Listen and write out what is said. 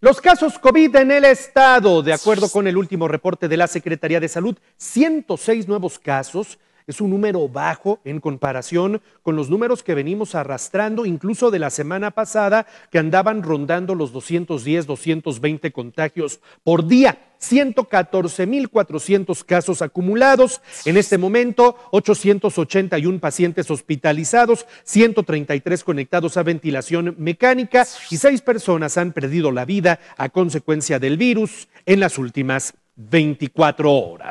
Los casos COVID en el estado, de acuerdo con el último reporte de la Secretaría de Salud, 106 nuevos casos es un número bajo en comparación con los números que venimos arrastrando, incluso de la semana pasada, que andaban rondando los 210, 220 contagios por día. 114.400 casos acumulados. En este momento, 881 pacientes hospitalizados, 133 conectados a ventilación mecánica y seis personas han perdido la vida a consecuencia del virus en las últimas 24 horas.